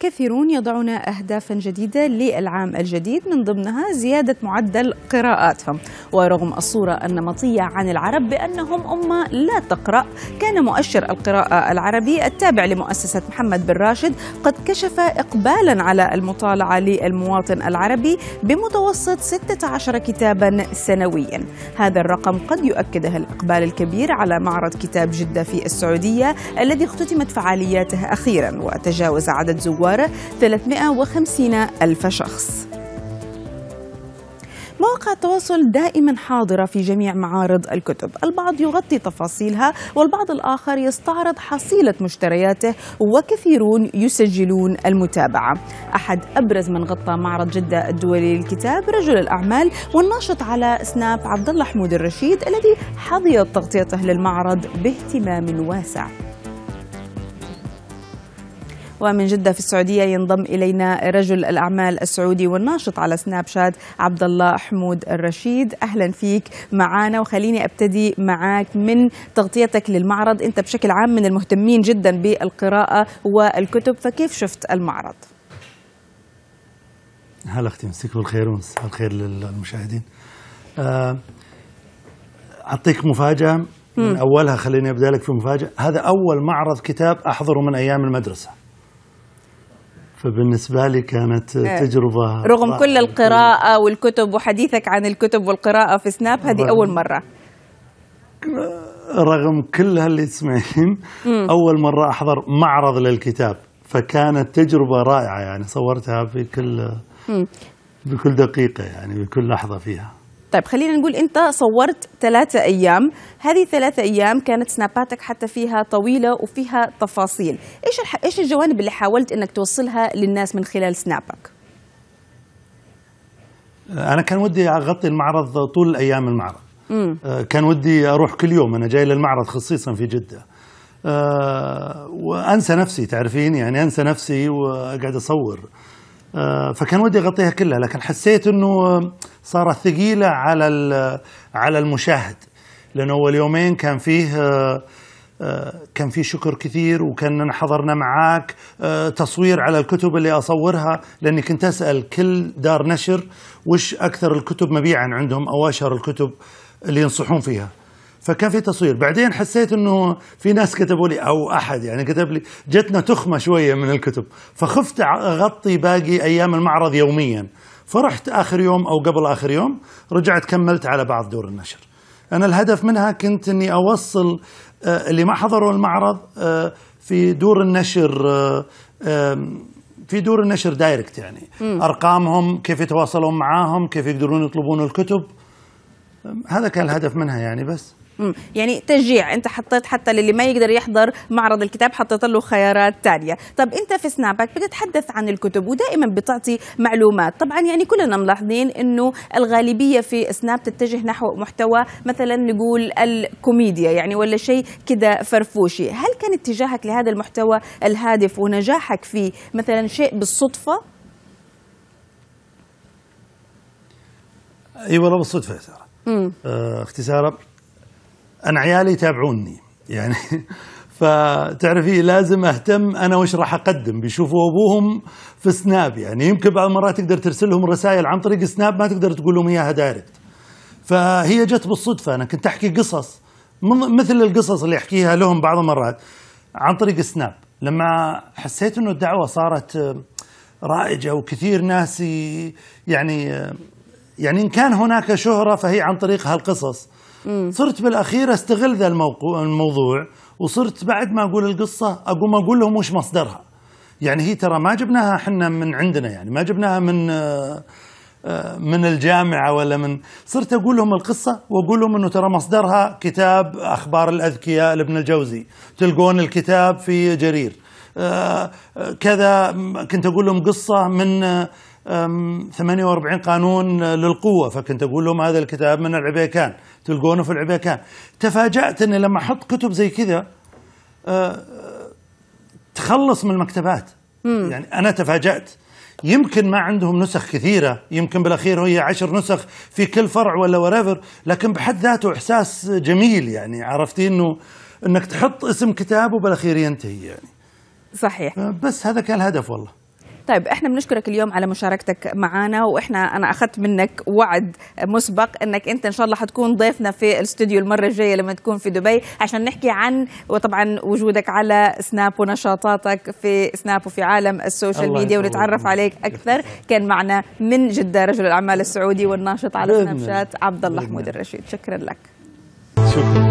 كثيرون يضعون أهدافا جديدة للعام الجديد من ضمنها زيادة معدل قراءاتهم ورغم الصورة النمطية عن العرب بأنهم أمة لا تقرأ كان مؤشر القراءة العربي التابع لمؤسسة محمد بن راشد قد كشف إقبالا على المطالعة للمواطن العربي بمتوسط 16 كتابا سنويا هذا الرقم قد يؤكده الإقبال الكبير على معرض كتاب جدة في السعودية الذي اختتمت فعالياته أخيرا وتجاوز عدد زوار حوالي 350 ألف شخص مواقع التواصل دائما حاضرة في جميع معارض الكتب البعض يغطي تفاصيلها والبعض الآخر يستعرض حصيلة مشترياته وكثيرون يسجلون المتابعة أحد أبرز من غطى معرض جدة الدولي للكتاب رجل الأعمال والناشط على سناب عبد الله حمود الرشيد الذي حظيت تغطيته للمعرض باهتمام واسع ومن جدة في السعودية ينضم إلينا رجل الأعمال السعودي والناشط على سناب شات عبد الله حمود الرشيد أهلا فيك معانا وخليني أبتدي معك من تغطيتك للمعرض أنت بشكل عام من المهتمين جدا بالقراءة والكتب فكيف شفت المعرض؟ هلا اختي مساك بالخير ومساء الخير للمشاهدين آه، اعطيك مفاجاه من اولها خليني ابدا لك في مفاجاه هذا اول معرض كتاب احضره من ايام المدرسه فبالنسبة لي كانت إيه. تجربة رغم كل القراءة والكتب وحديثك عن الكتب والقراءة في سناب هذه أول مرة رغم كل اللي تسمعين أول مرة أحضر معرض للكتاب فكانت تجربة رائعة يعني صورتها في كل بكل دقيقة يعني بكل لحظة فيها طيب خلينا نقول انت صورت ثلاثة ايام هذه ثلاثة ايام كانت سناباتك حتى فيها طويلة وفيها تفاصيل ايش الح... ايش الجوانب اللي حاولت انك توصلها للناس من خلال سنابك انا كان ودي اغطي المعرض طول ايام المعرض مم. آه، كان ودي اروح كل يوم انا جاي للمعرض خصيصا في جده أه وانسى نفسي تعرفين يعني انسى نفسي واقعد اصور آه، فكان ودي اغطيها كلها لكن حسيت انه آه، صارت ثقيله على على المشاهد لانه اول يومين كان فيه آه، كان في شكر كثير وكان حضرنا معاك تصوير على الكتب اللي اصورها لاني كنت اسال كل دار نشر وش اكثر الكتب مبيعا عندهم او اشهر الكتب اللي ينصحون فيها فكان في تصوير بعدين حسيت انه في ناس كتبوا لي او احد يعني كتب لي جتنا تخمه شويه من الكتب فخفت اغطي باقي ايام المعرض يوميا فرحت اخر يوم او قبل اخر يوم رجعت كملت على بعض دور النشر انا الهدف منها كنت اني اوصل آه، اللي ما حضروا المعرض آه، في دور النشر آه، في دور النشر دايركت يعني م. ارقامهم كيف يتواصلون معاهم كيف يقدرون يطلبون الكتب هذا كان الهدف منها يعني بس يعني تشجيع انت حطيت حتى للي ما يقدر يحضر معرض الكتاب حطيت له خيارات تانية طب انت في سنابك بتتحدث عن الكتب ودائما بتعطي معلومات طبعا يعني كلنا ملاحظين انه الغالبية في سناب تتجه نحو محتوى مثلا نقول الكوميديا يعني ولا شيء كده فرفوشي هل كان اتجاهك لهذا المحتوى الهادف ونجاحك فيه مثلا شيء بالصدفة اي والله بالصدفه يا ساره آه، اختي سارة انا عيالي يتابعوني يعني فتعرفي لازم اهتم انا وش راح اقدم بيشوفوا ابوهم في سناب يعني يمكن بعض المرات تقدر ترسل لهم رسائل عن طريق سناب ما تقدر تقول لهم اياها دايركت فهي جت بالصدفه انا كنت احكي قصص مثل القصص اللي احكيها لهم بعض المرات عن طريق سناب لما حسيت انه الدعوه صارت آه، رائجه وكثير ناس يعني آه، يعني ان كان هناك شهره فهي عن طريق هالقصص مم. صرت بالاخير استغل ذا الموقو... الموضوع وصرت بعد ما اقول القصه اقوم اقول لهم وش مصدرها يعني هي ترى ما جبناها احنا من عندنا يعني ما جبناها من آه، آه، من الجامعة ولا من صرت أقول لهم القصة وأقول لهم أنه ترى مصدرها كتاب أخبار الأذكياء لابن الجوزي تلقون الكتاب في جرير آه، كذا كنت أقول لهم قصة من 48 قانون للقوة فكنت أقول لهم هذا الكتاب من العبيكان تلقونه في العباكان تفاجأت أني لما أحط كتب زي كذا آه، تخلص من المكتبات مم. يعني أنا تفاجأت يمكن ما عندهم نسخ كثيرة يمكن بالأخير هي عشر نسخ في كل فرع ولا وريفر لكن بحد ذاته إحساس جميل يعني عرفتي أنه أنك تحط اسم كتاب وبالأخير ينتهي يعني صحيح بس هذا كان الهدف والله طيب احنا بنشكرك اليوم على مشاركتك معنا واحنا انا اخذت منك وعد مسبق انك انت ان شاء الله حتكون ضيفنا في الاستوديو المره الجايه لما تكون في دبي عشان نحكي عن وطبعا وجودك على سناب ونشاطاتك في سناب وفي عالم السوشيال ميديا ونتعرف عليك اكثر كان معنا من جده رجل الاعمال السعودي والناشط على سناب شات عبد الله حمود الرشيد شكرا لك شكرا